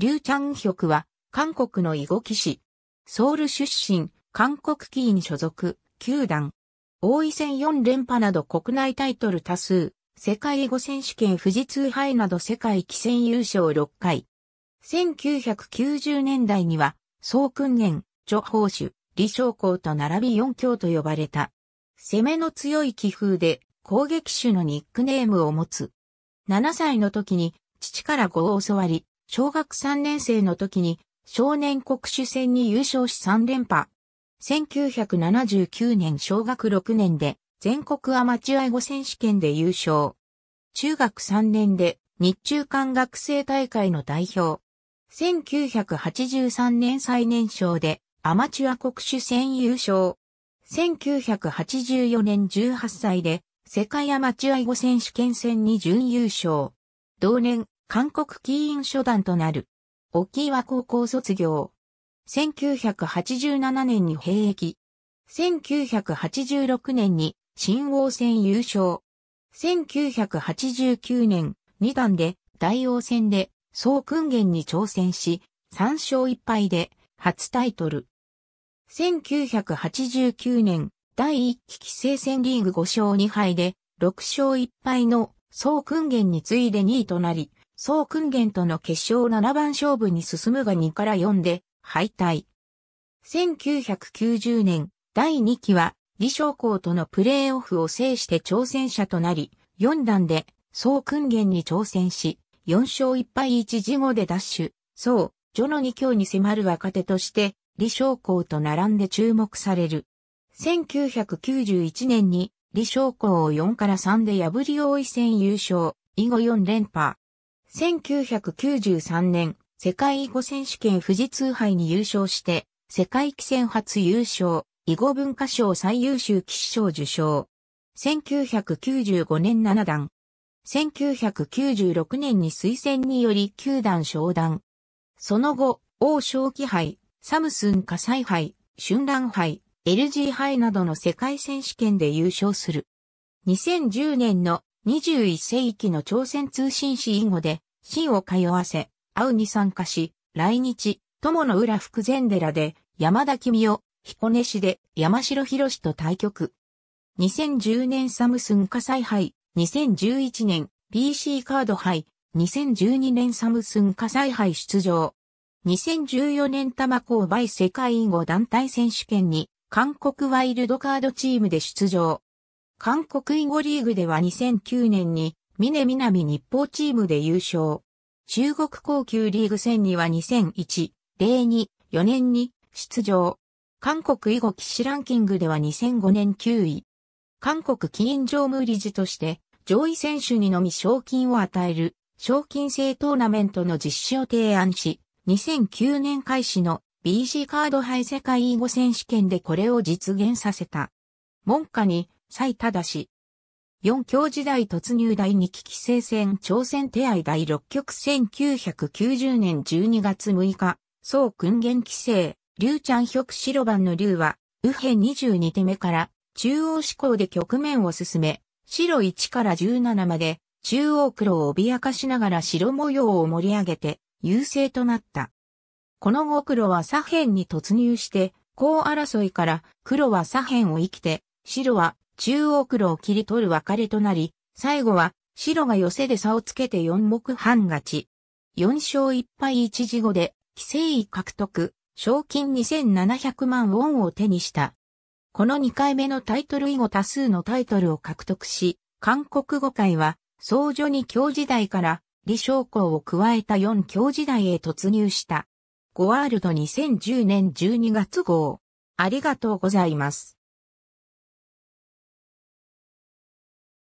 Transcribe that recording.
リュウ・チャンヒョクは、韓国の囲碁騎士。ソウル出身、韓国棋院所属、球団。王位戦4連覇など国内タイトル多数、世界囲碁選手権富士通杯など世界棋戦優勝6回。1990年代には、総訓練、著法主、李昌光と並び4強と呼ばれた。攻めの強い気風で、攻撃手のニックネームを持つ。7歳の時に、父から碁を教わり、小学3年生の時に少年国主戦に優勝し3連覇。1979年小学6年で全国アマチュア囲碁選手権で優勝。中学3年で日中間学生大会の代表。1983年最年少でアマチュア国主戦優勝。1984年18歳で世界アマチュア囲碁選手権戦に準優勝。同年、韓国キー初段となる。沖は高校卒業。1987年に兵役。1986年に新王戦優勝。1989年、2段で大王戦で総訓練に挑戦し、3勝1敗で初タイトル。1989年、第1期規制戦リーグ5勝2敗で、6勝1敗の総訓練に次いで2位となり、総訓練との決勝7番勝負に進むが2から4で敗退。1990年第2期は李昇光とのプレーオフを制して挑戦者となり、4段で総訓練に挑戦し、4勝1敗1次後でダッシュ、総、ジョの2強に迫る若手として、李昇光と並んで注目される。1991年に李昇光を4から3で破り王位戦優勝、以後4連覇。1993年、世界囲碁選手権富士通杯に優勝して、世界棋戦初優勝、囲碁文化賞最優秀棋士賞受賞。1995年7段。1996年に推薦により9段昇段。その後、王将棋杯、サムスン火災杯、春蘭杯、LG 杯などの世界選手権で優勝する。2010年の21世紀の朝鮮通信史以後で心を通わせ、会うに参加し、来日、友の浦福前寺で、山田君を、彦根市で山城博士と対局。2010年サムスン火災杯、2011年 PC カード杯、2012年サムスン火災杯出場。2014年玉勾配世界囲碁団体選手権に韓国ワイルドカードチームで出場。韓国囲碁リーグでは2009年に峰南日報チームで優勝。中国高級リーグ戦には2001、02、4年に出場。韓国囲碁騎士ランキングでは2005年9位。韓国基因常務理事として上位選手にのみ賞金を与える賞金制トーナメントの実施を提案し、2009年開始の BG カード杯世界囲碁選手権でこれを実現させた。文下に、蔡忠4強時代突入第2期棋聖戦朝鮮手合第6局1990年12月6日、総訓元棋聖、竜ちゃん曲白番の竜は、右辺22手目から中央志向で局面を進め、白1から17まで中央黒を脅かしながら白模様を盛り上げて優勢となった。この後黒は左辺に突入して、こう争いから黒は左辺を生きて、白は中央黒を切り取る別れとなり、最後は白が寄せで差をつけて4目半勝ち。4勝1敗1時後で、規制位獲得、賞金2700万ウォンを手にした。この2回目のタイトル以後多数のタイトルを獲得し、韓国語界は、総女に教時代から、李将校を加えた4教時代へ突入した。5ワールド2010年12月号。ありがとうございます。